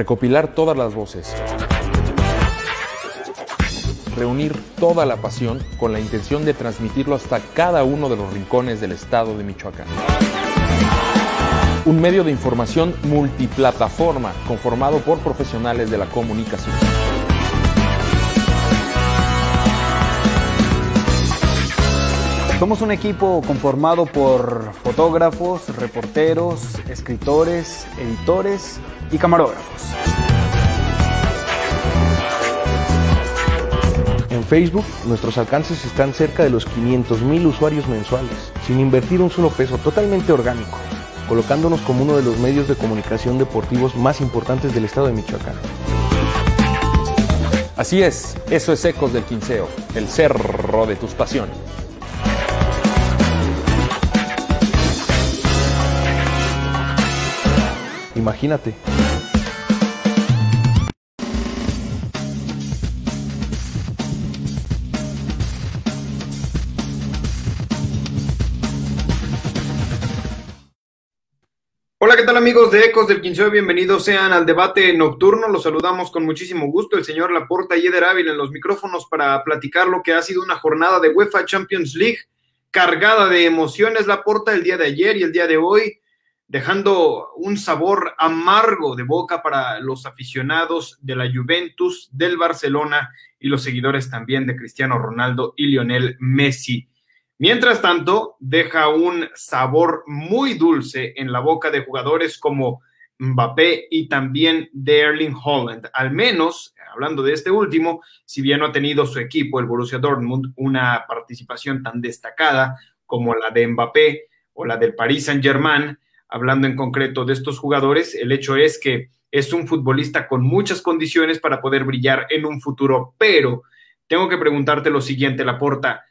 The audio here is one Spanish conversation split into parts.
recopilar todas las voces, reunir toda la pasión con la intención de transmitirlo hasta cada uno de los rincones del estado de Michoacán. Un medio de información multiplataforma conformado por profesionales de la comunicación. Somos un equipo conformado por fotógrafos, reporteros, escritores, editores y camarógrafos. En Facebook, nuestros alcances están cerca de los 500.000 usuarios mensuales, sin invertir un solo peso, totalmente orgánico, colocándonos como uno de los medios de comunicación deportivos más importantes del estado de Michoacán. Así es, eso es Ecos del Quinceo, el cerro de tus pasiones. Imagínate. Hola, ¿qué tal amigos de Ecos del Quinceo? Bienvenidos sean al debate nocturno. Los saludamos con muchísimo gusto el señor Laporta y Eder Ávila en los micrófonos para platicar lo que ha sido una jornada de UEFA Champions League cargada de emociones. Laporta el día de ayer y el día de hoy dejando un sabor amargo de boca para los aficionados de la Juventus, del Barcelona y los seguidores también de Cristiano Ronaldo y Lionel Messi. Mientras tanto, deja un sabor muy dulce en la boca de jugadores como Mbappé y también de Erling Holland. Al menos, hablando de este último, si bien no ha tenido su equipo, el Borussia Dortmund, una participación tan destacada como la de Mbappé o la del Paris Saint-Germain, hablando en concreto de estos jugadores, el hecho es que es un futbolista con muchas condiciones para poder brillar en un futuro, pero tengo que preguntarte lo siguiente, Laporta,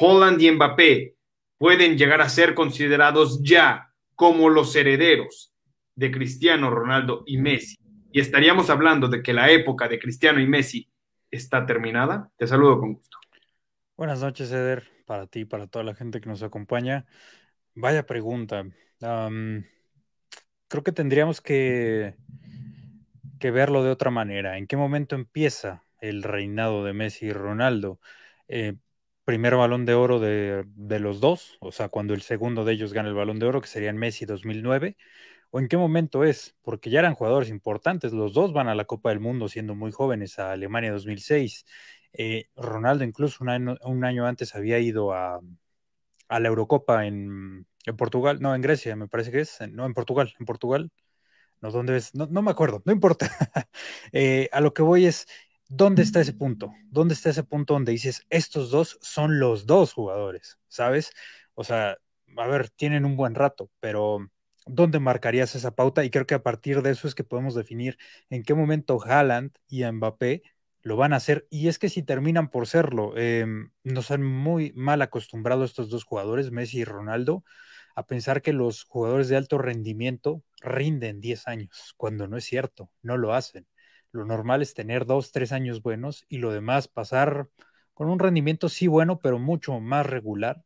Holland y Mbappé pueden llegar a ser considerados ya como los herederos de Cristiano Ronaldo y Messi. Y estaríamos hablando de que la época de Cristiano y Messi está terminada. Te saludo con gusto. Buenas noches, Eder, para ti, y para toda la gente que nos acompaña. Vaya pregunta, creo que tendríamos que, que verlo de otra manera. ¿En qué momento empieza el reinado de Messi y Ronaldo? Eh, primer balón de oro de, los dos, o sea, cuando el segundo de ellos gana el balón de oro, que sería en Messi 2009, o en qué momento es, porque ya eran jugadores importantes, los dos van a la Copa del Mundo siendo muy jóvenes, a Alemania 2006, eh, Ronaldo incluso un año, antes había ido a la Eurocopa en, en Portugal, no, en Grecia me parece que es, no, en Portugal, en Portugal, no, ¿dónde es? No, me acuerdo, no importa. Eh, a lo que voy es, ¿dónde está ese punto? ¿Dónde está ese punto donde dices, estos dos son los dos jugadores, ¿sabes? O sea, a ver, tienen un buen rato, pero ¿dónde marcarías esa pauta? Y creo que a partir de eso es que podemos definir en qué momento Haaland y Mbappé lo van a hacer. Y es que si terminan por serlo, em, nos han muy mal acostumbrado estos dos jugadores, Messi y Ronaldo, a pensar que los jugadores de alto rendimiento rinden 10 años, cuando no es cierto, no lo hacen. Lo normal es tener 2, 3 años buenos y lo demás pasar con un rendimiento sí bueno, pero mucho más regular.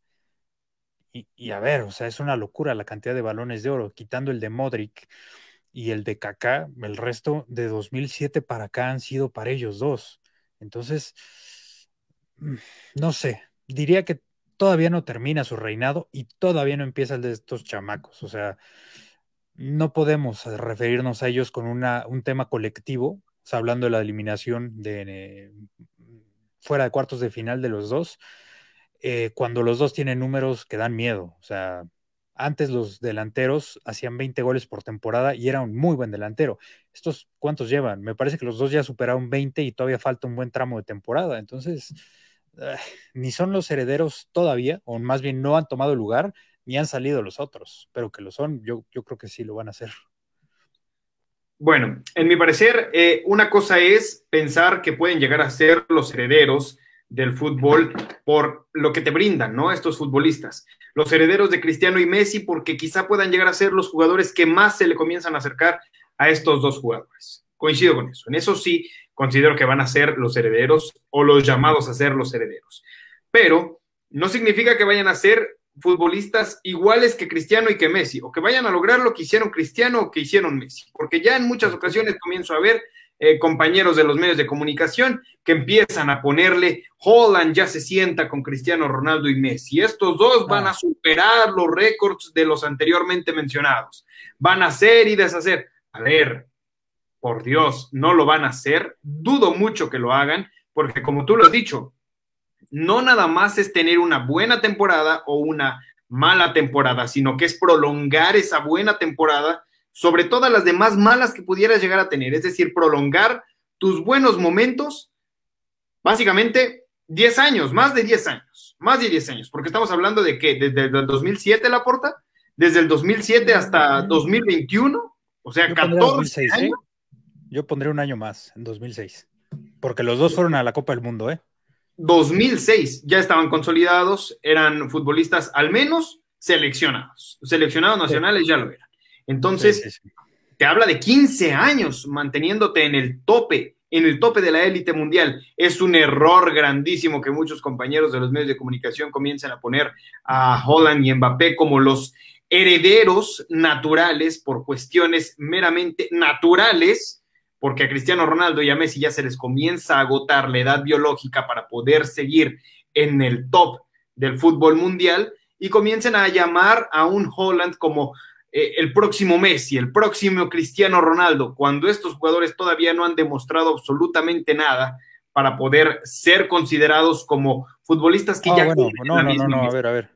Y, a ver, o sea, es una locura la cantidad de balones de oro, quitando el de Modric y el de Kaká, el resto de 2007 para acá han sido para ellos dos. Entonces, mm, no sé, diría que todavía no termina su reinado y todavía no empieza el de estos chamacos. O sea, no podemos eh, referirnos a ellos con un tema colectivo, hablando de la eliminación de eh, fuera de cuartos de final de los dos, eh, cuando los dos tienen números que dan miedo. O sea, antes los delanteros hacían 20 goles por temporada y era un muy buen delantero. ¿Estos cuántos llevan? Me parece que los dos ya superaron 20 y todavía falta un buen tramo de temporada. Entonces ni son los herederos todavía, o más bien no han tomado lugar, ni han salido los otros, pero que lo son, yo, yo creo que sí lo van a hacer. Bueno, en mi parecer, eh, una cosa es pensar que pueden llegar a ser los herederos del fútbol por lo que te brindan, ¿no? Estos futbolistas. Los herederos de Cristiano y Messi porque quizá puedan llegar a ser los jugadores que más se le comienzan a acercar a estos dos jugadores. Coincido con eso. En eso sí considero que van a ser los herederos o los llamados a ser los herederos. Pero no significa que vayan a ser futbolistas iguales que Cristiano y que Messi, o que vayan a lograr lo que hicieron Cristiano o que hicieron Messi, porque ya en muchas ocasiones comienzo a ver eh, compañeros de los medios de comunicación que empiezan a ponerle, Holland ya se sienta con Cristiano Ronaldo y Messi. Estos dos van a ah. superar los récords de los anteriormente mencionados. Van a hacer y deshacer. A ver, por Dios, no lo van a hacer. Dudo mucho que lo hagan, porque como tú lo has dicho, no nada más es tener una buena temporada o una mala temporada, sino que es prolongar esa buena temporada sobre todas las demás malas que pudieras llegar a tener, es decir, prolongar tus buenos momentos, básicamente 10 años, más de 10 años, más de 10 años, porque estamos hablando de que desde el 2007 la porta, desde el 2007 hasta 2021, o sea, 14 ¿eh? años. Yo pondré un año más, en 2006. Porque los dos fueron a la Copa del Mundo, ¿eh? 2006, ya estaban consolidados, eran futbolistas al menos seleccionados. Seleccionados nacionales ya lo eran. Entonces, te habla de 15 años manteniéndote en el tope, en el tope de la élite mundial. Es un error grandísimo que muchos compañeros de los medios de comunicación comiencen a poner a Holland y Mbappé como los herederos naturales por cuestiones meramente naturales porque a Cristiano Ronaldo y a Messi ya se les comienza a agotar la edad biológica para poder seguir en el top del fútbol mundial y comiencen a llamar a un Holland como eh, el próximo Messi, el próximo Cristiano Ronaldo, cuando estos jugadores todavía no han demostrado absolutamente nada para poder ser considerados como futbolistas que ah, ya... no, no, no, no, a ver, a ver.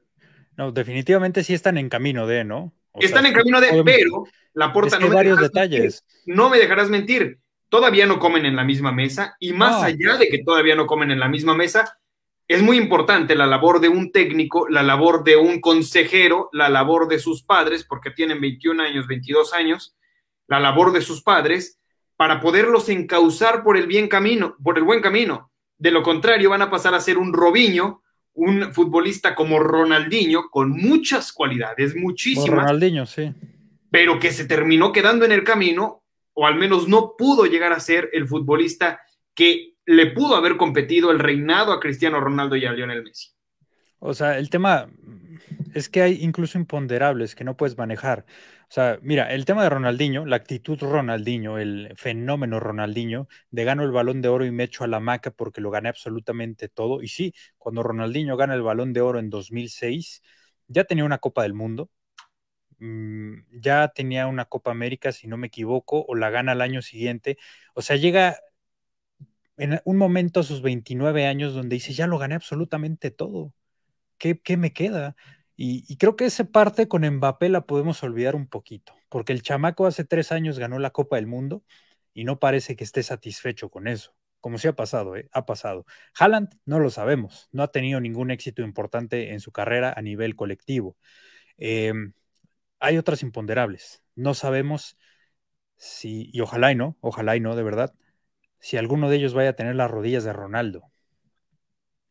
No, definitivamente sí están en camino de, ¿no? Están en camino de, pero la puerta no. Me varios detalles. no me dejarás mentir. Todavía no comen en la misma mesa y más ah. allá de que todavía no comen en la misma mesa, es muy importante la labor de un técnico, la labor de un consejero, la labor de sus padres, porque tienen 21 años, 22 años, la labor de sus padres para poderlos encauzar por el bien camino, por el buen camino. De lo contrario, van a pasar a ser un roviño un futbolista como Ronaldinho, con muchas cualidades, muchísimas. Ronaldinho, sí. Pero que se terminó quedando en el camino, o al menos no pudo llegar a ser el futbolista que le pudo haber competido el reinado a Cristiano Ronaldo y a Lionel Messi. O sea, el tema, es que hay incluso imponderables que no puedes manejar. O sea, mira, el tema de Ronaldinho, la actitud Ronaldinho, el fenómeno Ronaldinho, de gano el balón de oro y me echo a la maca porque lo gané absolutamente todo. Y sí, cuando Ronaldinho gana el balón de oro en 2006, ya tenía una Copa del Mundo, mm, ya tenía una Copa América, si no me equivoco, o la gana al año siguiente. O sea, llega en un momento a sus 29 años donde dice, ya lo gané absolutamente todo. ¿qué, me queda? Y, creo que esa parte con Mbappé la podemos olvidar un poquito, porque el chamaco hace tres años ganó la Copa del Mundo y no parece que esté satisfecho con eso, como si ha pasado, ¿eh? ha pasado. Haaland no lo sabemos, no ha tenido ningún éxito importante en su carrera a nivel colectivo. Em, hay otras imponderables, no sabemos si, y ojalá y no, ojalá y no, de verdad, si alguno de ellos vaya a tener las rodillas de Ronaldo,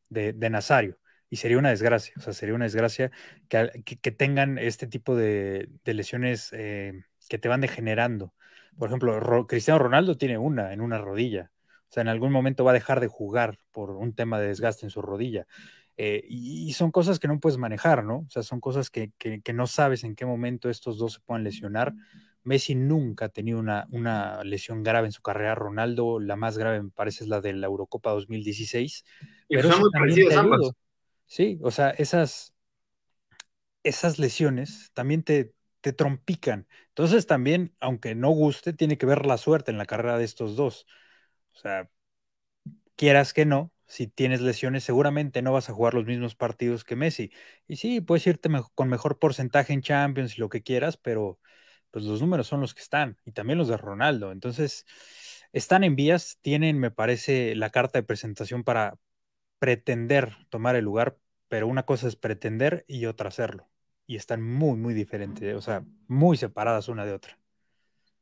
de, de Nazario y sería una desgracia, o sea, sería una desgracia que, que, tengan este tipo de, lesiones eh, que te van degenerando. Por ejemplo, Cristiano Ronaldo tiene una en una rodilla, o sea, en algún momento va a dejar de jugar por un tema de desgaste en su rodilla. Eh, y, son cosas que no puedes manejar, ¿no? O sea, son cosas que, no sabes en qué momento estos dos se puedan lesionar. Messi nunca ha tenido una, una, lesión grave en su carrera. Ronaldo, la más grave me parece es la de la Eurocopa 2016. pero son muy parecidos Sí, o sea, esas, esas lesiones también te, trompican. Entonces también, aunque no guste, tiene que ver la suerte en la carrera de estos dos. O sea, quieras que no, si tienes lesiones seguramente no vas a jugar los mismos partidos que Messi. Y sí, puedes irte con mejor porcentaje en Champions y lo que quieras, pero pues los números son los que están y también los de Ronaldo. Entonces, están en vías, tienen, me parece, la carta de presentación para, pretender tomar el lugar, pero una cosa es pretender y otra hacerlo. Y están muy, muy diferentes, ¿eh? o sea, muy separadas una de otra.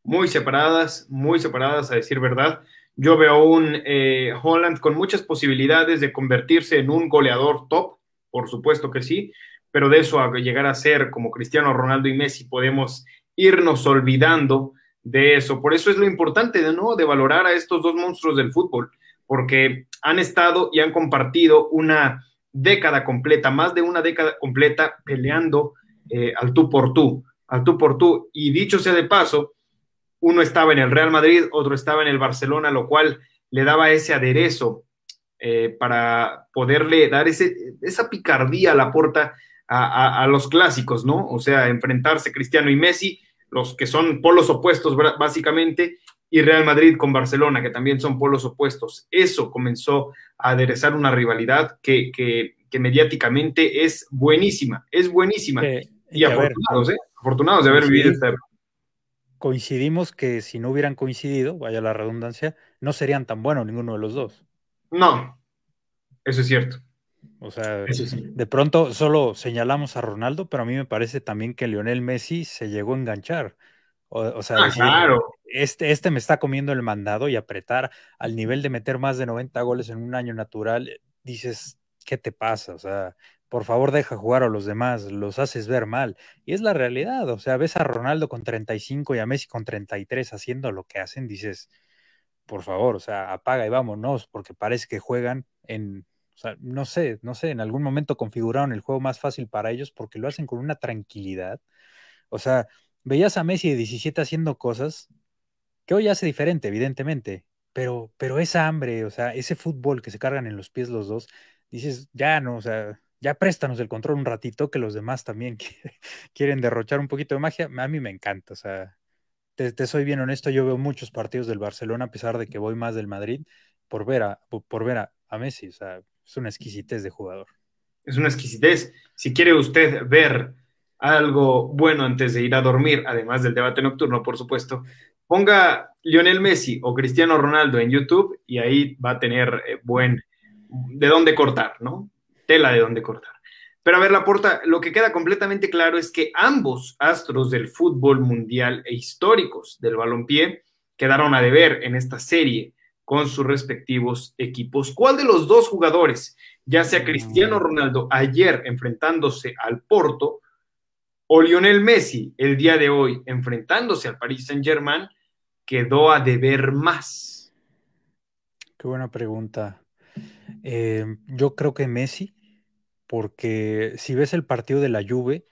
Muy separadas, muy separadas, a decir verdad. Yo veo un eh, Holland con muchas posibilidades de convertirse en un goleador top, por supuesto que sí, pero de eso a llegar a ser como Cristiano Ronaldo y Messi podemos irnos olvidando de eso. Por eso es lo importante de, ¿no? de valorar a estos dos monstruos del fútbol porque han estado y han compartido una década completa, más de una década completa peleando eh, al tú por tú, al tú por tú. Y dicho sea de paso, uno estaba en el Real Madrid, otro estaba en el Barcelona, lo cual le daba ese aderezo eh, para poderle dar ese, esa picardía a la puerta a, a, los clásicos, ¿no? O sea, enfrentarse Cristiano y Messi, los que son polos opuestos básicamente, y Real Madrid con Barcelona, que también son polos opuestos. Eso comenzó a aderezar una rivalidad que, mediáticamente es buenísima, es buenísima. y, afortunados, ¿eh? Afortunados de haber vivido esta coincidimos que si no hubieran coincidido, vaya la redundancia, no serían tan buenos ninguno de los dos. No, eso es cierto. O sea, de pronto solo señalamos a Ronaldo, pero a mí me parece también que Lionel Messi se llegó a enganchar. O, sea, ah, claro. Este, este, me está comiendo el mandado y apretar al nivel de meter más de 90 goles en un año natural, eh, dices, ¿qué te pasa? O sea, por favor deja jugar a los demás, los haces ver mal. Y es la realidad, o sea, ves a Ronaldo con 35 y a Messi con 33 haciendo lo que hacen, dices, por favor, o sea, apaga y vámonos, porque parece que juegan en, o sea, no sé, no sé, en algún momento configuraron el juego más fácil para ellos porque lo hacen con una tranquilidad. O sea, veías a Messi de 17 haciendo cosas que hoy hace diferente, evidentemente, pero, pero esa hambre, o sea, ese fútbol que se cargan en los pies los dos, dices, ya no, o sea, ya préstanos el control un ratito, que los demás también quieren derrochar un poquito de magia. A mí me encanta, o sea, te, soy bien honesto, yo veo muchos partidos del Barcelona, a pesar de que voy más del Madrid, por ver a, por ver a, a Messi, o sea, es una exquisitez de jugador. Es una exquisitez. Si quiere usted ver algo bueno antes de ir a dormir, además del debate nocturno, por supuesto, ponga Lionel Messi o Cristiano Ronaldo en YouTube y ahí va a tener eh, buen de dónde cortar, ¿no? Tela de dónde cortar. Pero a ver, Laporta, lo que queda completamente claro es que ambos astros del fútbol mundial e históricos del balompié quedaron a deber en esta serie con sus respectivos equipos. ¿Cuál de los dos jugadores, ya sea Cristiano mm. Ronaldo ayer enfrentándose al Porto o Lionel Messi el día de hoy enfrentándose al Paris Saint-Germain, quedó a deber más? Qué buena pregunta. Eh, yo creo que Messi, porque si ves el partido de la Juve,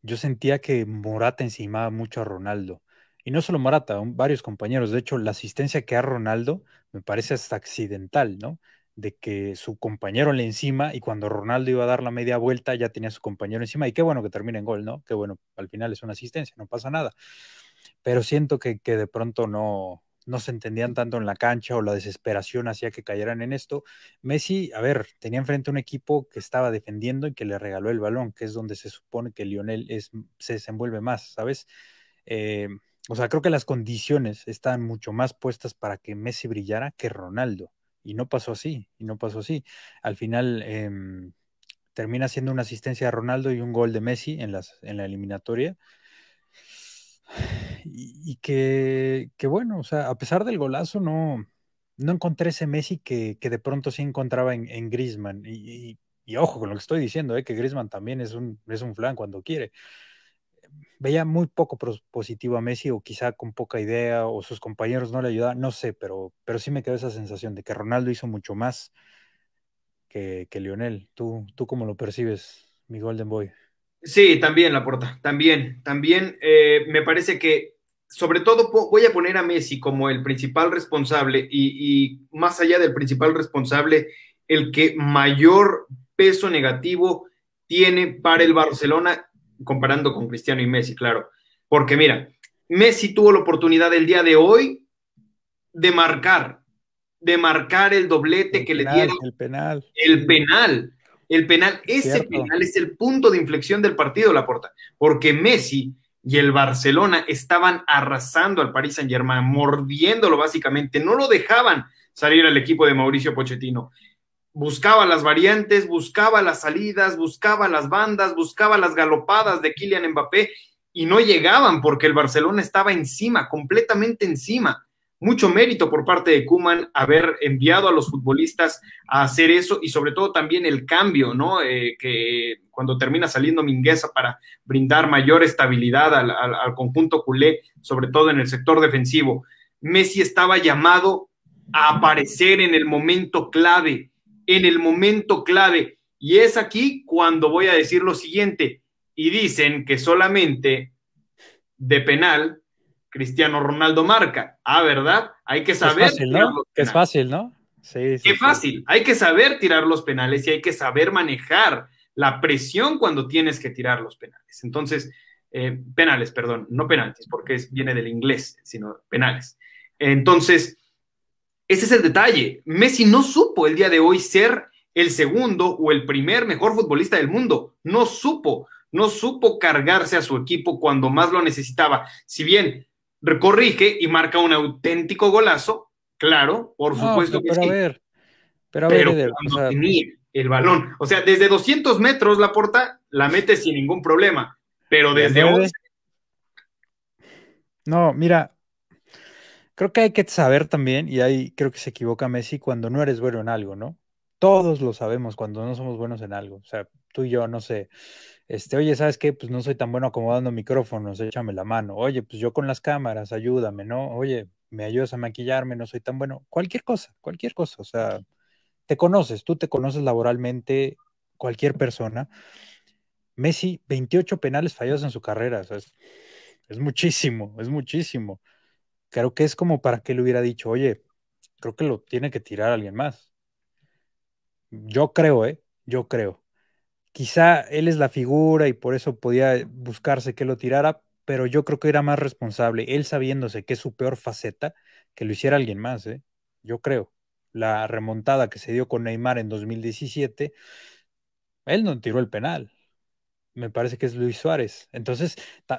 yo sentía que Morata encimaba mucho a Ronaldo. Y no solo Morata, varios compañeros. De hecho, la asistencia que da Ronaldo me parece hasta accidental, ¿no? de que su compañero le encima y cuando Ronaldo iba a dar la media vuelta ya tenía a su compañero encima y qué bueno que termina en gol, ¿no? Qué bueno, al final es una asistencia, no pasa nada pero siento que, de pronto no, no se entendían tanto en la cancha o la desesperación hacía que cayeran en esto. Messi, a ver, tenía enfrente un equipo que estaba defendiendo y que le regaló el balón, que es donde se supone que Lionel se desenvuelve más, ¿sabes? Eh, o sea, creo que las condiciones están mucho más puestas para que Messi brillara que Ronaldo. Y no pasó así, y no pasó así. Al final em, termina siendo una asistencia de Ronaldo y un gol de Messi en, en la eliminatoria y, que, bueno, o sea, a pesar del golazo, no, no encontré ese Messi que, de pronto sí encontraba en, en Grisman. Y, ojo con lo que estoy diciendo, ¿eh? que Grisman también es un, es un flan cuando quiere. Veía muy poco positivo a Messi, o quizá con poca idea, o sus compañeros no le ayudaban, no sé, pero, pero sí me quedó esa sensación de que Ronaldo hizo mucho más que, Lionel. ¿Tú, ¿Tú cómo lo percibes, mi Golden Boy? Sí, también, Laporta, también, también. Eh, me parece que sobre todo voy a poner a Messi como el principal responsable y, más allá del principal responsable, el que mayor peso negativo tiene para el Barcelona, comparando con Cristiano y Messi, claro. Porque mira, Messi tuvo la oportunidad el día de hoy de marcar, de marcar el doblete que le dieron. El penal. El penal. El penal. Ese penal es el punto de inflexión del partido, la porta Porque Messi y el Barcelona estaban arrasando al Paris Saint Germain, mordiéndolo básicamente, no lo dejaban salir al equipo de Mauricio Pochettino. Buscaba las variantes, buscaba las salidas, buscaba las bandas, buscaba las galopadas de Kylian Mbappé y no llegaban porque el Barcelona estaba encima, completamente encima mucho mérito por parte de Kuman haber enviado a los futbolistas a hacer eso y sobre todo también el cambio, ¿no? Eh, que cuando termina saliendo Mingueza para brindar mayor estabilidad al conjunto culé, sobre todo en el sector defensivo. Messi estaba llamado a aparecer en el momento clave, en el momento clave. Y es aquí cuando voy a decir lo siguiente. Y dicen que solamente de penal Cristiano Ronaldo marca. Ah, ¿verdad? Hay que saber. Es fácil, ¿no? Es fácil, ¿no? Sí, sí Qué fácil. Hay que saber tirar los penales y hay que saber manejar la presión cuando tienes que tirar los penales. Entonces, eh, penales, perdón, no penaltis, porque viene del inglés, sino penales. Entonces, ese es el detalle. Messi no supo el día de hoy ser el segundo o el primer mejor futbolista del mundo. No supo, no supo cargarse a su equipo cuando más lo necesitaba. Si bien corrige y marca un auténtico golazo, claro, por supuesto que sí. ver, pero a ver, cuando el balón, o sea, desde 200 metros la porta la mete sin ningún problema, pero desde 11... No, mira, creo que hay que saber también, y ahí creo que se equivoca Messi cuando no eres bueno en algo, ¿no? Todos lo sabemos cuando no somos buenos en algo. O sea, tú y yo, no sé, este, oye, ¿sabes qué? Pues no soy tan bueno acomodando micrófonos, échame la mano. Oye, pues yo con las cámaras, ayúdame, ¿no? Oye, me ayudas a maquillarme, no soy tan bueno. Cualquier cosa, cualquier cosa. O sea, te conoces, tú te conoces laboralmente, cualquier persona. Messi, 28 penales fallados en su carrera. O sea, es, es muchísimo, es muchísimo. Creo que es como para que le hubiera dicho, oye, creo que lo tiene que tirar alguien más. Yo creo, ¿eh? Yo creo. Quizá él es la figura y por eso podía buscarse que lo tirara, pero yo creo que era más responsable él sabiéndose que es su peor faceta que lo hiciera alguien más, ¿eh? yo creo. La remontada que se dio con Neymar en 2017, él no tiró el penal. Me parece que es Luis Suárez. Entonces,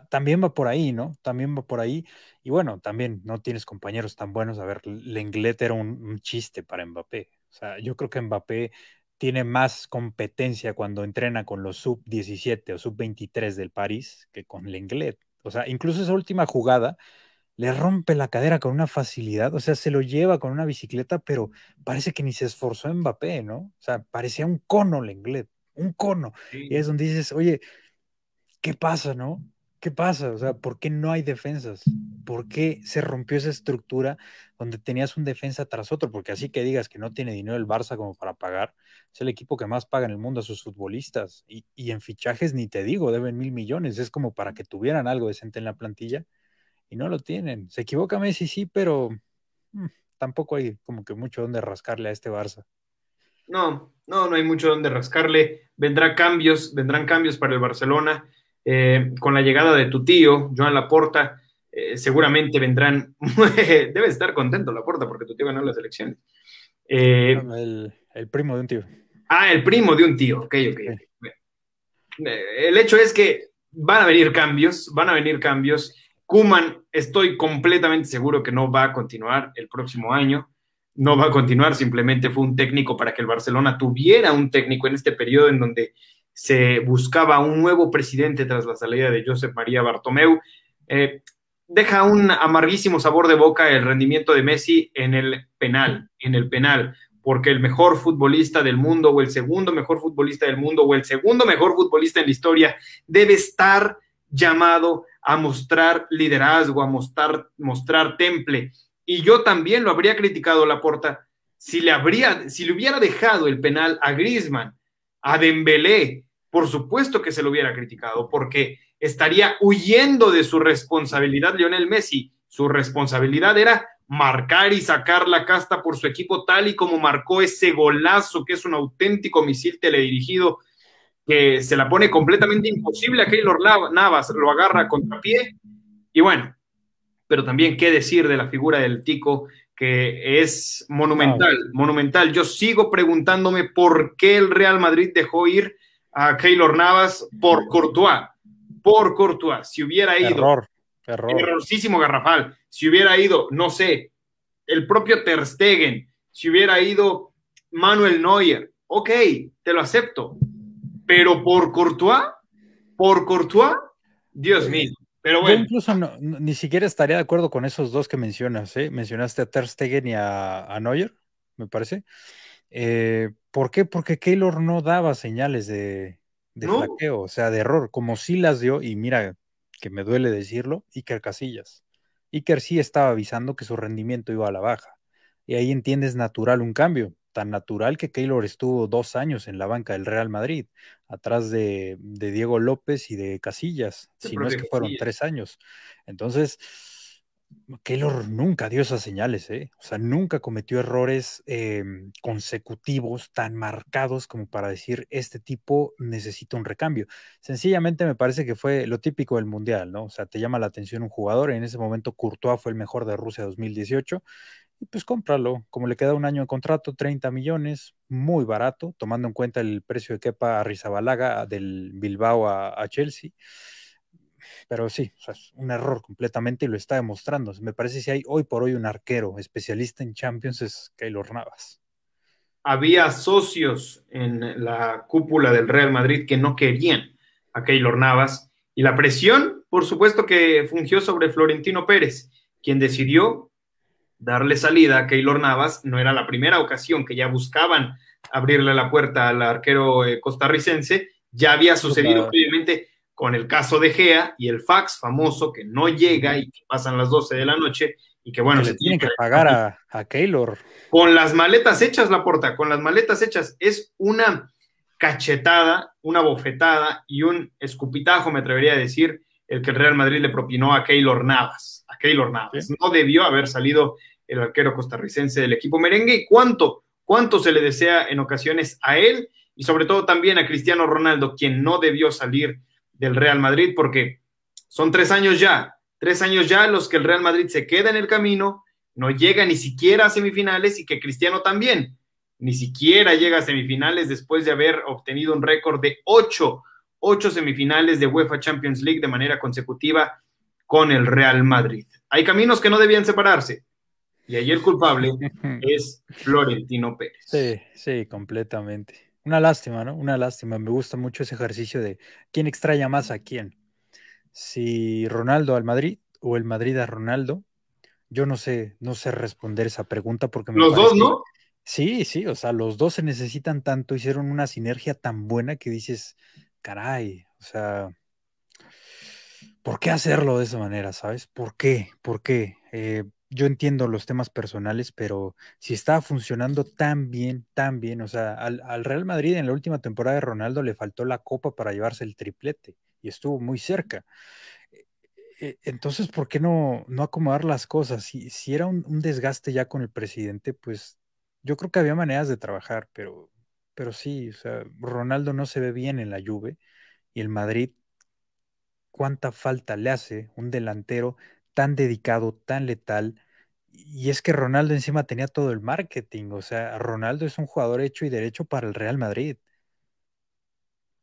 también va por ahí, ¿no? También va por ahí. Y bueno, también no tienes compañeros tan buenos. A ver, Lenglet era un chiste para Mbappé. O sea, yo creo que Mbappé tiene más competencia cuando entrena con los sub-17 o sub-23 del París que con Lenglet. O sea, incluso esa última jugada le rompe la cadera con una facilidad, o sea, se lo lleva con una bicicleta, pero parece que ni se esforzó Mbappé, ¿no? O sea, parecía un cono Lenglet, un cono. Y es donde dices, oye, ¿qué pasa, no? ¿Qué pasa? O sea, ¿por qué no hay defensas? por qué se rompió esa estructura donde tenías un defensa tras otro, porque así que digas que no tiene dinero el Barça como para pagar, es el equipo que más paga en el mundo a sus futbolistas y, en fichajes ni te digo, deben mil millones, es como para que tuvieran algo decente en la plantilla y no lo tienen. Se equivoca Messi, sí, pero mm, tampoco hay como que mucho donde rascarle a este Barça. No, no, no hay mucho donde rascarle. Vendrá cambios, vendrán cambios para el Barcelona. Eh, con la llegada de tu tío, Joan Laporta, eh, seguramente vendrán, debe estar contento la puerta porque tu tío ganó las elecciones. Eh, el, primo de un tío. Ah, el primo de un tío, ok, eh, El hecho es que van a venir cambios, van a venir cambios. Kuman, estoy completamente seguro que no va a continuar el próximo año, no va a continuar, simplemente fue un técnico para que el Barcelona tuviera un técnico en este periodo en donde se buscaba un nuevo presidente tras la salida de Josep María Bartomeu. Eh, deja un amarguísimo sabor de boca el rendimiento de Messi en el penal, en el penal, porque el mejor futbolista del mundo o el segundo mejor futbolista del mundo o el segundo mejor futbolista en la historia debe estar llamado a mostrar liderazgo, a mostrar, mostrar temple. Y yo también lo habría criticado Laporta si le si le hubiera dejado el penal a Griezmann, a Dembélé, por supuesto que se lo hubiera criticado, porque estaría huyendo de su responsabilidad Lionel Messi. Su responsabilidad era marcar y sacar la casta por su equipo tal y como marcó ese golazo que es un auténtico misil teledirigido que se la pone completamente imposible a Keylor Navas, lo agarra contra pie y bueno, pero también qué decir de la figura del Tico que es monumental, monumental. Yo sigo preguntándome por qué el Real Madrid dejó ir a Keylor Navas por Courtois, por Courtois, si hubiera ido. Error, error. Errorísimo garrafal. Si hubiera ido, no sé, el propio Ter Stegen, si hubiera ido Manuel Neuer, ok, te lo acepto. Pero por Courtois, por Courtois, Dios mío. Pero bueno. Yo incluso ni siquiera estaría de acuerdo con esos dos que mencionas, ¿eh? Mencionaste a Ter Stegen y a, a Neuer, me parece. Eh, ¿Por qué? Porque Keylor no daba señales de, de flaqueo, o sea, de error, como sí las dio, y mira, que me duele decirlo, Iker Casillas. Iker sí estaba avisando que su rendimiento iba a la baja. Y ahí entiendes natural un cambio, tan natural que Keylor estuvo dos años en la banca del Real Madrid, atrás de, Diego López y de Casillas, si no es que fueron tres años. Entonces, Keylor nunca dio esas señales, ¿eh? O sea, nunca cometió errores em, consecutivos tan marcados como para decir, este tipo necesita un recambio. Sencillamente me parece que fue lo típico del Mundial, ¿no? O sea, te llama la atención un jugador, en ese momento Courtois fue el mejor de Rusia 2018, y pues cómpralo, como le queda un año de contrato, 30 millones, muy barato, tomando en cuenta el precio de Kepa a Rizabalaga del Bilbao a Chelsea. Pero sí, es un error completamente y lo está demostrando. Me parece si hay hoy por hoy un arquero especialista en Champions es Keylor Navas. Había socios en la cúpula del Real Madrid que no querían a Keylor Navas y la presión, por supuesto, que fungió sobre Florentino Pérez, quien decidió darle salida a Keylor Navas. No era la primera ocasión que ya buscaban abrirle la puerta al arquero eh, costarricense. Ya había sucedido previamente con el caso de Gea y el fax famoso que no llega y que pasan las 12 de la noche y que bueno, se tiene tienen que pagar a, a Keylor. Con las maletas hechas, la porta, con las maletas hechas es una cachetada, una bofetada y un escupitajo, me atrevería a decir, el que el Real Madrid le propinó a Keylor Navas. A Keylor Navas. No debió haber salido el arquero costarricense del equipo merengue y cuánto, cuánto se le desea en ocasiones a él y sobre todo también a Cristiano Ronaldo, quien no debió salir del Real Madrid, porque son tres años ya, tres años ya los que el Real Madrid se queda en el camino, no llega ni siquiera a semifinales y que Cristiano también ni siquiera llega a semifinales después de haber obtenido un récord de ocho, ocho semifinales de UEFA Champions League de manera consecutiva con el Real Madrid. Hay caminos que no debían separarse. Y ahí el culpable es Florentino Pérez. Sí, sí, completamente. Una lástima, ¿no? Una lástima. Me gusta mucho ese ejercicio de quién extraña más a quién. Si Ronaldo al Madrid o el Madrid a Ronaldo, yo no sé, no sé responder esa pregunta porque me Los dos, ¿no? Sí, sí, o sea, los dos se necesitan tanto, hicieron una sinergia tan buena que dices, caray, o sea, ¿por qué hacerlo de esa manera, sabes? ¿Por qué? ¿Por qué? Eh, yo entiendo los temas personales, pero si estaba funcionando tan bien, tan bien, o sea, al, Real Madrid en la última temporada de Ronaldo le faltó la copa para llevarse el triplete y estuvo muy cerca. E, e, entonces, ¿por qué no, no acomodar las cosas? Si, si era un, desgaste ya con el presidente, pues yo creo que había maneras de trabajar, pero, pero sí, o sea, Ronaldo no se ve bien en la lluvia, y el Madrid, ¿cuánta falta le hace un delantero tan dedicado, tan letal, y es que Ronaldo encima tenía todo el marketing, o sea, Ronaldo es un jugador hecho y derecho para el Real Madrid.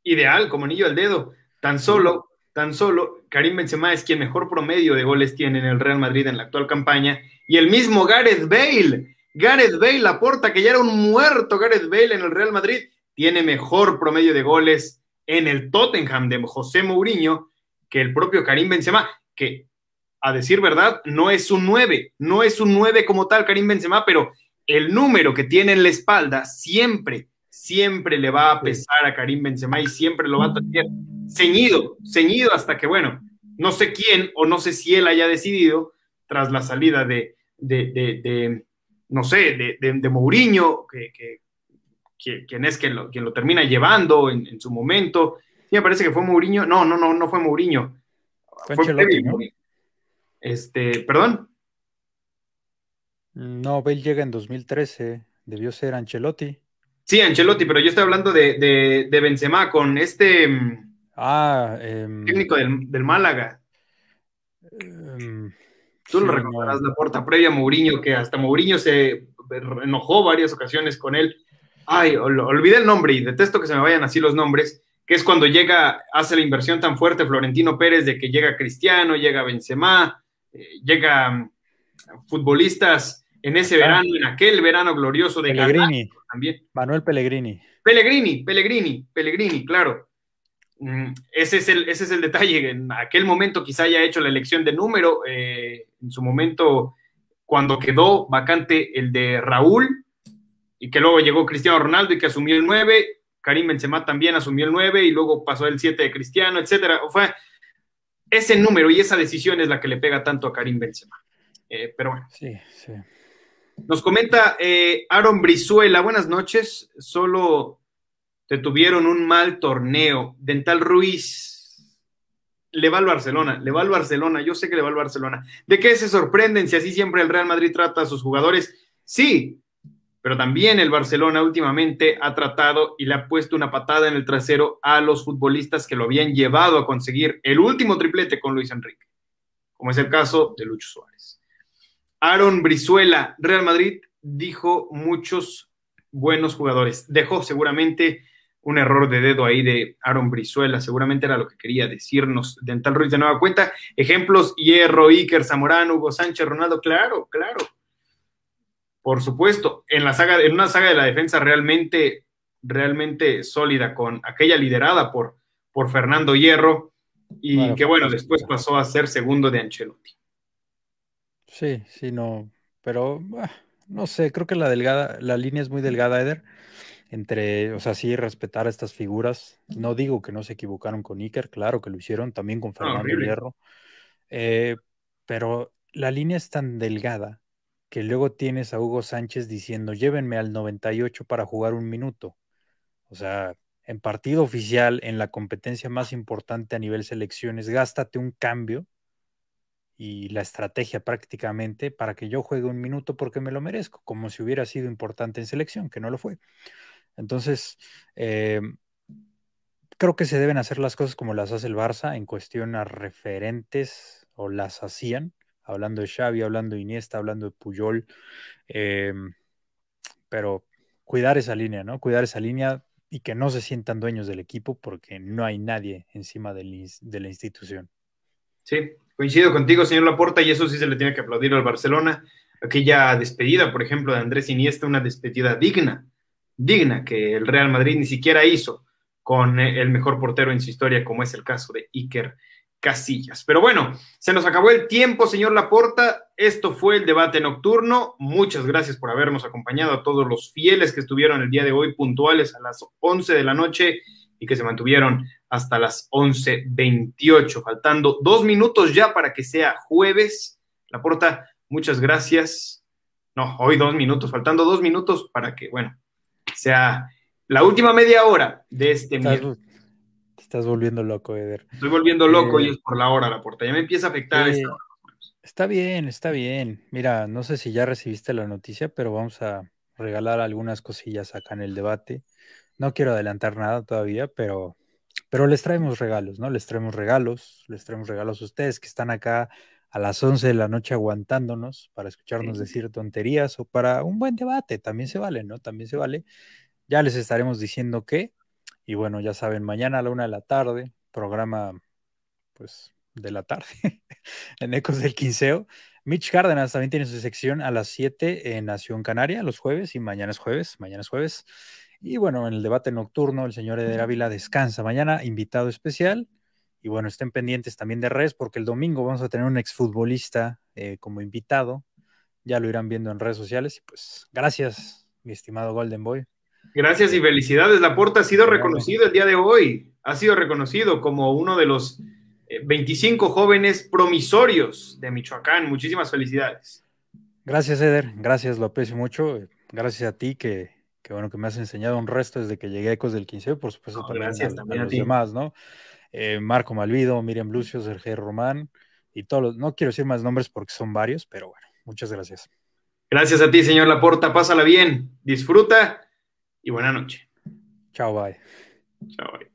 Ideal, como anillo al dedo. Tan solo, tan solo, Karim Benzema es quien mejor promedio de goles tiene en el Real Madrid en la actual campaña. Y el mismo Gareth Bale, Gareth Bale aporta que ya era un muerto Gareth Bale en el Real Madrid, tiene mejor promedio de goles en el Tottenham de José Mourinho que el propio Karim Benzema, que a decir verdad, no es un 9, no es un 9 como tal Karim Benzema, pero el número que tiene en la espalda siempre, siempre le va a pesar a Karim Benzema y siempre lo va a tener ceñido, ceñido hasta que, bueno, no sé quién o no sé si él haya decidido tras la salida de, de, de, no sé, de, Mourinho, que, que, quien es quien lo, lo termina llevando en, su momento. me parece que fue Mourinho. No, no, no, no fue Mourinho. Fue, este, perdón. Mm, no, Bale llega en 2013, debió ser Ancelotti. Sí, Ancelotti, pero yo estoy hablando de, de, Benzema con este mm, ah, em, técnico del, Málaga. Em, Tú lo recordarás, la porta previa a Mourinho, que hasta Mourinho se enojó varias ocasiones con él. Ay, olvidé el nombre y detesto que se me vayan así los nombres, que es cuando llega, hace la inversión tan fuerte Florentino Pérez de que llega Cristiano, llega Benzema, eh, llegan mm, futbolistas en ese verano, en aquel verano glorioso de Pellegrini, también. Manuel Pellegrini. Pellegrini, Pellegrini, Pellegrini, claro. Mm, ese es, el, ese es el detalle. En aquel momento quizá haya hecho la elección de número. Eh, en su momento, cuando quedó vacante el de Raúl, y que luego llegó Cristiano Ronaldo y que asumió el 9, Karim Benzema también asumió el 9 y luego pasó el 7 de Cristiano, etcétera. Fue, ese número y esa decisión es la que le pega tanto a Karim Benzema. Eh, pero bueno. Sí, sí. Nos comenta eh, Aaron Brizuela, buenas noches, solo te tuvieron un mal torneo. Dental Ruiz, le va al Barcelona, le va al Barcelona, yo sé que le va al Barcelona. ¿De qué se sorprenden si así siempre el Real Madrid trata a sus jugadores? Sí, pero también el Barcelona últimamente ha tratado y le ha puesto una patada en el trasero a los futbolistas que lo habían llevado a conseguir el último triplete con Luis Enrique, como es el caso de Lucho Suárez. Aaron Brizuela, Real Madrid, dijo muchos buenos jugadores. Dejó seguramente un error de dedo ahí de Aaron Brizuela, seguramente era lo que quería decirnos Dental Ruiz de nueva cuenta. Ejemplos, Hierro, Iker, Zamorano, Hugo Sánchez, Ronaldo, claro, claro. Por supuesto, en la saga, una saga de la defensa realmente, realmente sólida, con aquella liderada por, por Fernando Hierro, y que bueno, después pasó a ser segundo de Ancelotti. Sí, sí, no, pero ah, no sé, creo que la delgada, la línea es muy delgada, Eder, entre, o sea, sí, respetar a estas figuras. No digo que no se equivocaron con Iker, claro que lo hicieron, también con ah, Fernando Hierro, eh, pero la línea es tan delgada que luego tienes a Hugo Sánchez diciendo, llévenme al 98 para jugar un minuto. O sea, en partido oficial, en la competencia más importante a nivel selecciones, gástate un cambio y la estrategia prácticamente para que yo juegue un minuto porque me lo merezco, como si hubiera sido importante en selección, que no lo fue. Entonces, eh, creo que se deben hacer las cosas como las hace el Barça en cuestión a referentes o las hacían hablando de Xavi, hablando de Iniesta, hablando de Puyol, em, pero cuidar esa línea, ¿no? Cuidar esa línea y que no se sientan dueños del equipo porque no hay nadie encima de la institución. Sí, coincido contigo, señor Laporta, y eso sí se le tiene que aplaudir al Barcelona. Aquella despedida, por ejemplo, de Andrés Iniesta, una despedida digna, digna, que el Real Madrid ni siquiera hizo con el mejor portero en su historia, como es el caso de Iker Casillas. Pero bueno, se nos acabó el tiempo, señor Laporta. Esto fue el debate nocturno. Muchas gracias por habernos acompañado a todos los fieles que estuvieron el día de hoy puntuales a las 11 de la noche y que se mantuvieron hasta las 11.28, faltando dos minutos ya para que sea jueves. Laporta, muchas gracias. No, hoy dos minutos, faltando dos minutos para que, bueno, sea la última media hora de este miércoles estás volviendo loco, Eder. Estoy volviendo loco eh, y es por la hora la puerta. Ya me empieza a afectar eh, Está bien, está bien. Mira, no sé si ya recibiste la noticia, pero vamos a regalar algunas cosillas acá en el debate. No quiero adelantar nada todavía, pero, pero les traemos regalos, ¿no? Les traemos regalos, les traemos regalos a ustedes que están acá a las 11 de la noche aguantándonos para escucharnos decir tonterías o para un buen debate, también se vale, ¿no? También se vale. Ya les estaremos diciendo que y bueno, ya saben, mañana a la una de la tarde, programa pues de la tarde en Ecos del Quinceo. Mitch Cárdenas también tiene su sección a las 7 en Nación Canaria los jueves y mañana es jueves, mañana es jueves. Y bueno, en el debate nocturno, el señor Eder Ávila descansa mañana, invitado especial. Y bueno, estén pendientes también de redes porque el domingo vamos a tener un exfutbolista eh, como invitado. Ya lo irán viendo en redes sociales. Y pues gracias, mi estimado Golden Boy. Gracias y felicidades. Laporta ha sido reconocido el día de hoy, ha sido reconocido como uno de los 25 eh, jóvenes promisorios de Michoacán. Muchísimas felicidades. Gracias, Eder. Gracias, lo aprecio mucho. Gracias a ti que, bueno que me has enseñado un resto desde que llegué a Ecos del 15, por supuesto también, gracias, también a, los demás, ¿no? Eh, Marco Malvido, Miriam Lucio, Sergio Román y todos los, no quiero decir más nombres porque son varios, pero bueno, muchas gracias. Gracias a ti, señor Laporta, pásala bien, disfruta y buena noche. Chao, bye. Chao, bye.